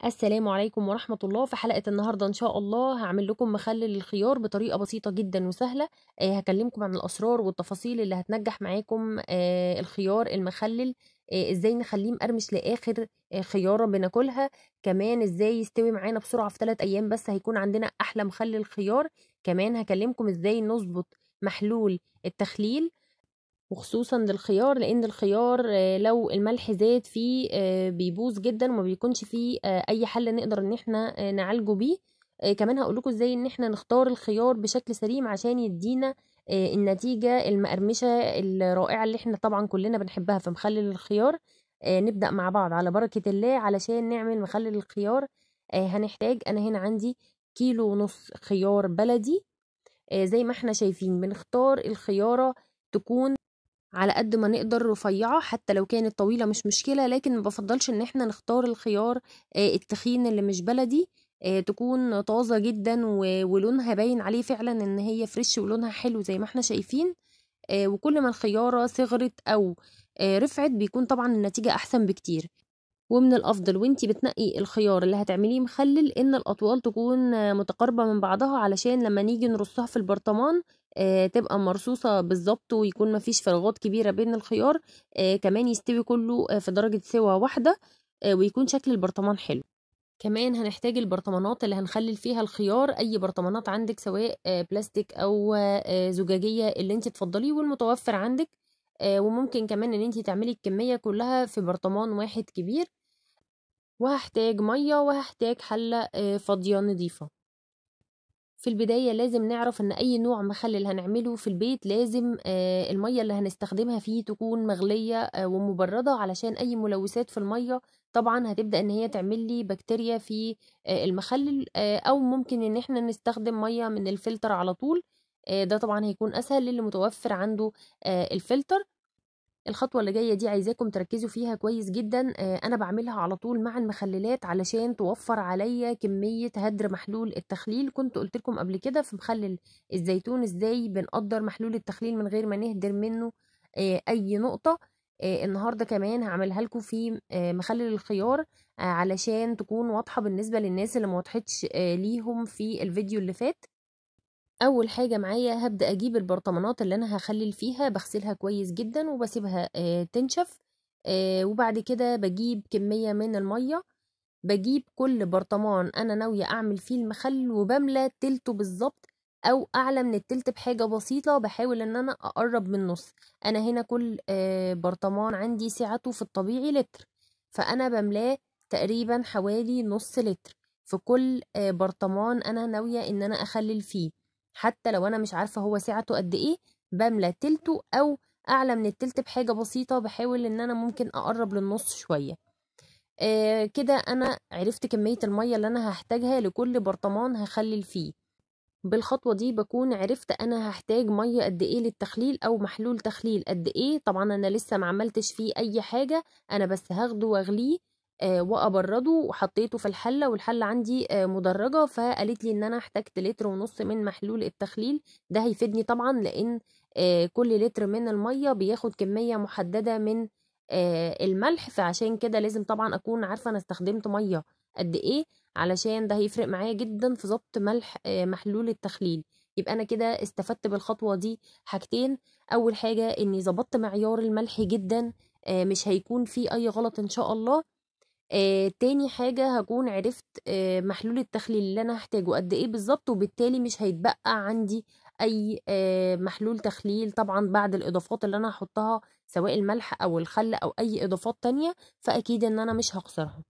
السلام عليكم ورحمة الله في حلقة النهاردة إن شاء الله هعمل لكم مخلل الخيار بطريقة بسيطة جدا وسهلة آه، هكلمكم عن الأسرار والتفاصيل اللي هتنجح معاكم آه، الخيار المخلل آه، ازاي نخليه مقرمش لاخر خياره بناكلها كمان ازاي يستوي معانا بسرعه في ثلاث ايام بس هيكون عندنا احلى مخلل خيار كمان هكلمكم ازاي نظبط محلول التخليل وخصوصا للخيار لان الخيار آه، لو الملح زاد فيه آه، بيبوظ جدا وما بيكونش فيه آه، اي حل نقدر ان احنا نعالجه بيه كمان هقول لكم ازاي ان احنا نختار الخيار بشكل سليم عشان يدينا النتيجه المقرمشه الرائعه اللي احنا طبعا كلنا بنحبها في مخلل الخيار نبدا مع بعض على بركه الله علشان نعمل مخلل الخيار هنحتاج انا هنا عندي كيلو ونص خيار بلدي زي ما احنا شايفين بنختار الخياره تكون على قد ما نقدر رفيعة حتى لو كانت طويلة مش مشكلة لكن ما بفضلش ان احنا نختار الخيار آه، التخين اللي مش بلدي آه، تكون طازة جدا ولونها باين عليه فعلا ان هي فريش ولونها حلو زي ما احنا شايفين آه، وكل ما الخيارة صغرت او رفعت بيكون طبعا النتيجة احسن بكتير ومن الافضل وانتي بتنقي الخيار اللي هتعمليه مخلل ان الاطوال تكون متقاربه من بعضها علشان لما نيجي نرصها في البرطمان آه، تبقى مرصوصة بالظبط ويكون مفيش فراغات كبيرة بين الخيار آه، كمان يستوي كله آه، في درجة سوا واحدة ويكون شكل البرطمان حلو كمان هنحتاج البرطمانات اللي هنخلل فيها الخيار اي برطمانات عندك سواء بلاستيك او زجاجيه اللي انت تفضليه والمتوفر عندك وممكن كمان ان انت تعملي الكميه كلها في برطمان واحد كبير وهحتاج ميه وهحتاج حله فاضيه نظيفه في البداية لازم نعرف ان اي نوع مخلل هنعمله في البيت لازم آه، المية اللي هنستخدمها فيه تكون مغلية آه، ومبردة علشان اي ملوثات في المية طبعا هتبدأ ان هي تعمل لي بكتيريا في آه، المخلل او ممكن ان احنا نستخدم مية من الفلتر على طول ده طبعا هيكون اسهل للي متوفر عنده الفلتر الخطوه اللي جايه دي عايزاكم تركزوا فيها كويس جدا آه، انا بعملها على طول مع المخللات علشان توفر عليا كميه هدر محلول التخليل كنت قلت لكم قبل كده في مخلل الزيتون ازاي بنقدر محلول التخليل من غير ما نهدر منه آه، اي نقطه آه، النهارده كمان هعملها لكم في مخلل الخيار علشان تكون واضحه بالنسبه للناس اللي ما وضحتش ليهم في الفيديو اللي فات اول حاجه معايا هبدا اجيب البرطمانات اللي انا هخلل فيها بغسلها كويس جدا وبسيبها آه، تنشف آه، وبعد كده بجيب كميه من الميه بجيب كل برطمان انا ناويه اعمل فيه المخل وبملى تلته بالظبط او اعلى من التلت بحاجه بسيطه بحاول ان انا اقرب من النص انا هنا كل آه، برطمان عندي سعته في الطبيعي لتر فانا بملاه تقريبا حوالي نص لتر في كل برطمان انا ناويه ان انا اخلل فيه حتى لو انا مش عارفه هو سعته قد ايه بملى تلته او اعلى من التلت بحاجه بسيطه بحاول ان انا ممكن اقرب للنص شويه آه كده انا عرفت كميه الميه اللي انا هحتاجها لكل برطمان هخلل فيه بالخطوه دي بكون عرفت انا هحتاج ميه قد ايه للتخليل او محلول تخليل قد ايه طبعا انا لسه ما عملتش فيه اي حاجه انا بس هاخده واغليه آه، وابرده وحطيته في الحله والحله عندي آه، مدرجه فقالت لي ان انا احتجت لتر ونص من محلول التخليل ده هيفيدني طبعا لان آه، كل لتر من الميه بياخد كميه محدده من الملح فعشان كده لازم طبعا اكون عارفه انا استخدمت ميه قد ايه علشان ده هيفرق معايا جدا في ضبط ملح محلول التخليل يبقى انا كده استفدت بالخطوه دي حاجتين اول حاجه اني ظبطت معيار الملح جدا مش هيكون فيه اي غلط ان شاء الله آه تاني حاجة هكون عرفت آه محلول التخليل اللي أنا هحتاجه قد إيه بالظبط وبالتالي مش هيتبقى عندي أي آه محلول تخليل طبعا بعد الإضافات اللي أنا هحطها سواء الملح أو الخل أو أي إضافات تانية فأكيد إن أنا مش هخسرها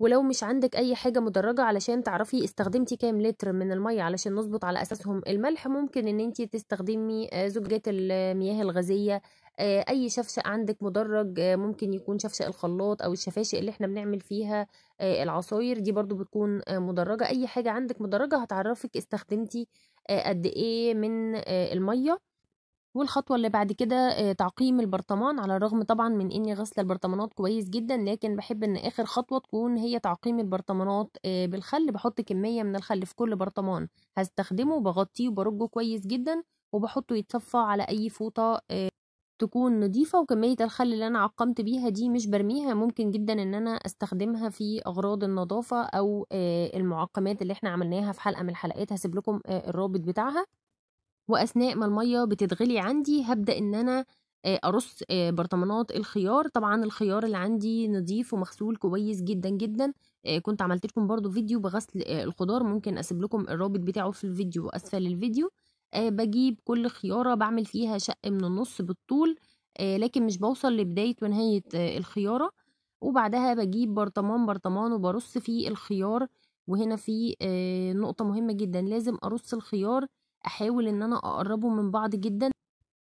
ولو مش عندك اي حاجه مدرجه علشان تعرفي استخدمتي كام لتر من الميه علشان نظبط على اساسهم الملح ممكن ان انت تستخدمي آه، زجات المياه الغازيه آه، اي شفشق عندك مدرج آه، ممكن يكون شفشق الخلاط او الشفاشق اللي احنا بنعمل فيها آه، العصاير دي برضو بتكون مدرجه اي حاجه عندك مدرجه هتعرفك استخدمتي قد ايه من الميه والخطوة اللي بعد كده تعقيم البرطمان على الرغم طبعا من اني غسلة البرطمانات كويس جدا لكن بحب ان اخر خطوة تكون هي تعقيم البرطمانات بالخل بحط كمية من الخل في كل برطمان هستخدمه بغطيه وبرجه كويس جدا وبحطه يتصفى على اي فوطة تكون نظيفة وكمية الخل اللي أنا عقمت بيها دي مش برميها ممكن جدا إن أنا أستخدمها في أغراض النظافة أو آه، المعقمات اللي احنا عملناها في حلقة من الحلقات هسيب لكم آه، الرابط بتاعها وأثناء ما المية بتتغلي عندي هبدأ إن أنا آه، أرص برطمانات الخيار طبعا الخيار اللي عندي نظيف ومغسول كويس جدا جدا كنت عملت لكم برضو فيديو بغسل الخضار ممكن أسيب لكم الرابط بتاعه في الفيديو وأسفل الفيديو آه، بجيب كل خيارة بعمل فيها شق من النص بالطول آه، لكن مش بوصل لبداية ونهاية آه، الخيارة وبعدها بجيب برطمان برطمان وبرص فيه الخيار وهنا في نقطة مهمة جدا لازم أرص الخيار أحاول إن أنا أقربه من بعض جدا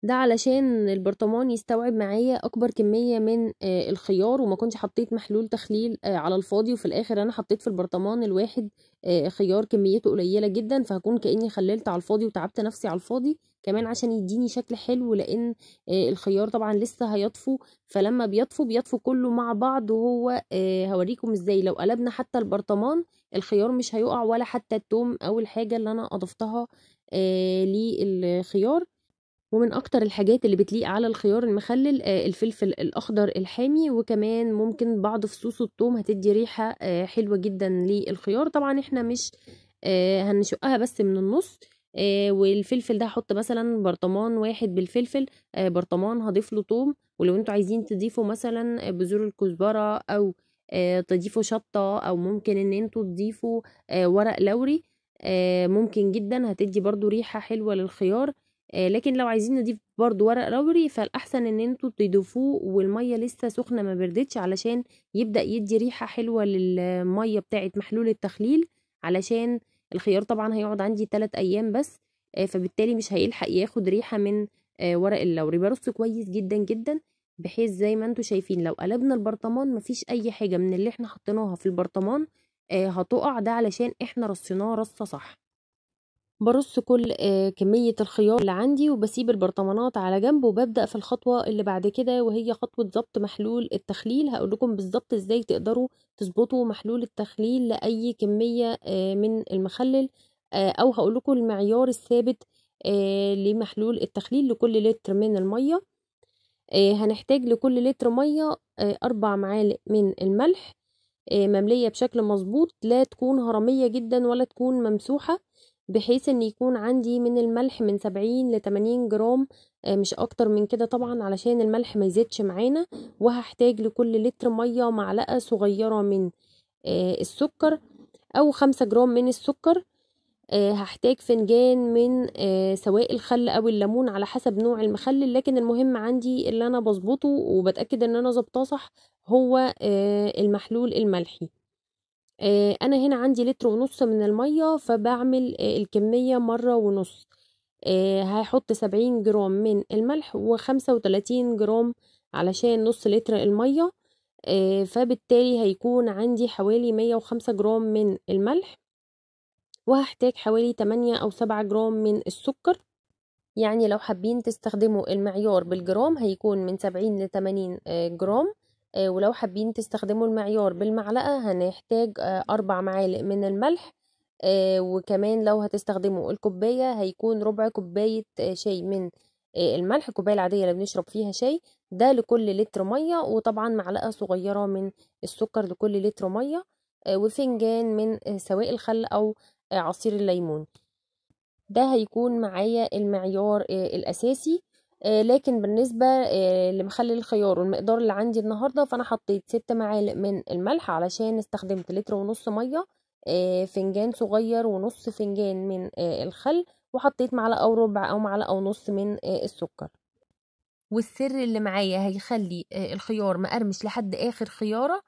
ده علشان البرطمان يستوعب معايا اكبر كميه من الخيار وما كنتش حطيت محلول تخليل على الفاضي وفي الاخر انا حطيت في البرطمان الواحد آه، خيار كميته قليله جدا فهكون كاني خللت على الفاضي وتعبت نفسي على الفاضي كمان عشان يديني شكل حلو لان آه، الخيار طبعا لسه هيطفو فلما بيطفو بيطفو كله مع بعض وهو آه، هوريكم ازاي لو قلبنا حتى البرطمان الخيار مش هيقع ولا حتى التوم او الحاجه اللي انا اضفتها للخيار ومن اكتر الحاجات اللي بتليق على الخيار المخلل آه، الفلفل الاخضر الحامي وكمان ممكن بعض فصوص الثوم هتدي ريحه آه، حلوه جدا للخيار طبعا احنا مش آه، هنشقها بس من النص والفلفل ده هحط مثلا برطمان واحد بالفلفل برطمان هضيف له ثوم ولو انتوا عايزين تضيفوا مثلا بذور الكزبره او تضيفوا شطه او ممكن ان انتوا تضيفوا ورق لوري ممكن جدا هتدي برضو ريحه حلوه للخيار آه، لكن لو عايزين نضيف برضو ورق لوري فالأحسن إن انتوا تضيفوه والمية لسه سخنة ما بردتش علشان يبدأ يدي ريحة حلوة للمية بتاعة محلول التخليل علشان الخيار طبعا هيقعد عندي 3 أيام بس آه، فبالتالي مش هيلحق ياخد ريحة من آه، ورق اللوري برصه كويس جدا جدا بحيث زي ما انتوا شايفين لو قلبنا البرطمان مفيش أي حاجة من اللي احنا حطيناها في البرطمان هتقع ده علشان احنا رصيناه رصة صح برص كل آه، كمية الخيار اللي عندي وبسيب البرطمانات على جنب وببدأ في الخطوة اللي بعد كده وهي خطوة ضبط محلول التخليل هقول لكم بالظبط ازاي تقدروا تظبطوا محلول التخليل لأي كمية آه، من المخلل آه، أو هقول لكم المعيار الثابت لمحلول التخليل لكل لتر من المية هنحتاج لكل لتر مية أربع معالق من الملح مملية بشكل مظبوط لا تكون هرمية جدا ولا تكون ممسوحة بحيث ان يكون عندي من الملح من 70 ل 80 جرام آه، مش اكتر من كده طبعا علشان الملح ما يزيدش معانا وهحتاج لكل لتر ميه معلقه صغيره من آه، السكر او 5 جرام من السكر آه، هحتاج فنجان من سواء الخل او الليمون على حسب نوع المخلل لكن المهم عندي اللي انا بظبطه وبتاكد ان انا ظبطاه صح هو المحلول الملحي آه، انا هنا عندي لتر ونص من المية فبعمل آه، الكمية مرة ونص هحط آه، سبعين جرام من الملح وخمسة وتلاتين جرام علشان نص لتر المية فبالتالي هيكون عندي حوالي مية وخمسة جرام من الملح وهحتاج حوالي تمانية أو سبعة جرام من السكر يعني لو حابين تستخدموا المعيار بالجرام هيكون من سبعين لتمانين جرام آه، ولو حابين تستخدموا المعيار بالمعلقة هنحتاج آه، أربع معالق من الملح آه، وكمان لو هتستخدموا الكوباية هيكون ربع كوباية شاي من الملح الكوباية العادية اللي بنشرب فيها شاي ده لكل لتر مية وطبعا معلقة صغيرة من السكر لكل لتر مية وفنجان من سواء الخل أو عصير الليمون ده هيكون معايا المعيار الأساسي آه، لكن بالنسبة آه، لمخلل الخيار والمقدار اللي عندي النهاردة فأنا حطيت ست معالق من الملح علشان استخدمت لتر ونص مية آه، فنجان صغير ونص فنجان من الخل وحطيت معلقة وربع أو معلقة ونص من السكر والسر اللي معايا هيخلي الخيار مقرمش لحد آخر خيارة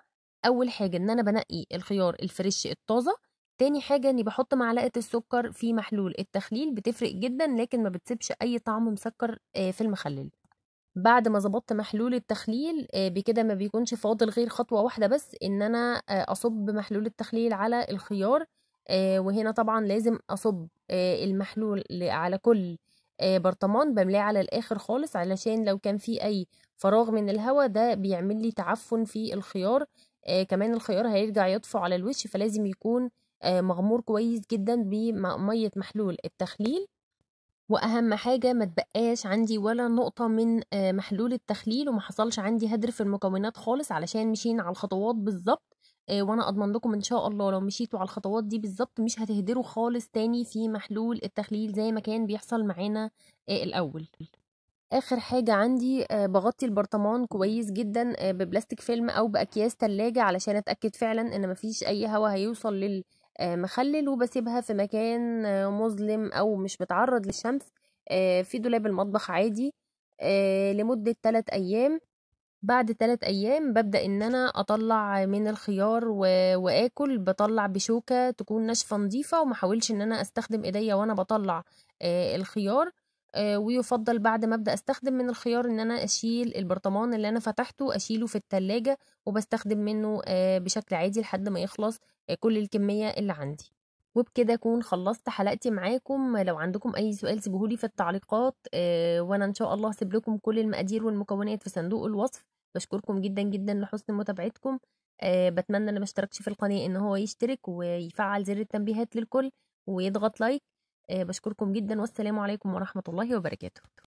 أول حاجة إن أنا بنقي الخيار الفريش الطازة تاني حاجة اني بحط معلقة السكر في محلول التخليل بتفرق جدا لكن ما بتسيبش اي طعم مسكر آه، في المخلل بعد ما ظبطت محلول التخليل آه، بكده ما بيكونش فاضل غير خطوة واحدة بس ان انا آه، اصب محلول التخليل على الخيار وهنا طبعا لازم اصب المحلول على كل برطمان بملاه على الاخر خالص علشان لو كان في اي فراغ من الهواء ده بيعمل لي تعفن في الخيار كمان الخيار هيرجع يطفو على الوش فلازم يكون آه، مغمور كويس جدا بمية محلول التخليل واهم حاجه ما تبقاش عندي ولا نقطه من آه، محلول التخليل وما حصلش عندي هدر في المكونات خالص علشان مشينا على الخطوات بالظبط آه، وانا اضمن لكم ان شاء الله لو مشيتوا على الخطوات دي بالظبط مش هتهدروا خالص تاني في محلول التخليل زي ما كان بيحصل معانا الاول اخر حاجة عندي بغطي البرطمان كويس جدا ببلاستيك فيلم او باكياس تلاجة علشان اتأكد فعلا ان مفيش اي هوا هيوصل آه، مخلل وبسيبها في مكان آه، مظلم او مش بتعرض للشمس آه، في دولاب المطبخ عادي لمدة 3 ايام بعد 3 ايام ببدأ ان انا اطلع من الخيار واكل بطلع بشوكة تكون ناشفة نظيفة ومحاولش ان انا استخدم ايديا وانا بطلع الخيار آه، ويفضل بعد ما ابدا استخدم من الخيار ان انا اشيل البرطمان اللي انا فتحته اشيله في التلاجة وبستخدم منه آه، بشكل عادي لحد ما يخلص آه، كل الكمية اللي عندي وبكده اكون خلصت حلقتي معاكم لو عندكم اي سؤال سيبهولي في التعليقات وانا ان شاء الله هسيب لكم كل المقادير والمكونات في صندوق الوصف بشكركم جدا جدا لحسن متابعتكم بتمنى اللي ما اشتركش في القناه ان هو يشترك ويفعل زر التنبيهات للكل ويضغط لايك آه، بشكركم جدا والسلام عليكم ورحمة الله وبركاته